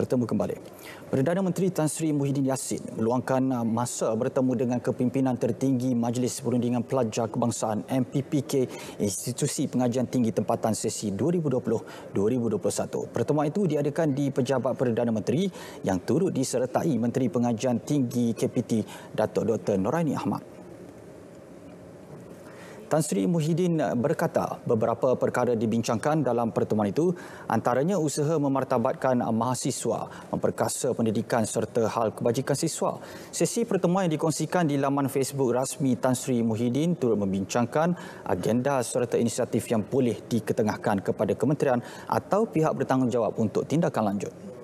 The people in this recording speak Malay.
bertemu kembali. Perdana Menteri Tan Sri Muhyiddin Yassin meluangkan uh, masa bertemu dengan kepimpinan tertinggi Majlis Perundingan Pelajar Kebangsaan MPPK Institusi Pengajian Tinggi Tempatan Sesi 2020-2021. Pertemuan itu diadakan di Pejabat Perdana Menteri yang turut disertai Menteri Pengajian Tinggi KPT Datuk Dr. Noraini Ahmad. Tan Sri Muhyiddin berkata beberapa perkara dibincangkan dalam pertemuan itu antaranya usaha memartabatkan mahasiswa, memperkasa pendidikan serta hal kebajikan siswa. Sesi pertemuan yang dikongsikan di laman Facebook rasmi Tan Sri Muhyiddin turut membincangkan agenda serta inisiatif yang boleh diketengahkan kepada kementerian atau pihak bertanggungjawab untuk tindakan lanjut.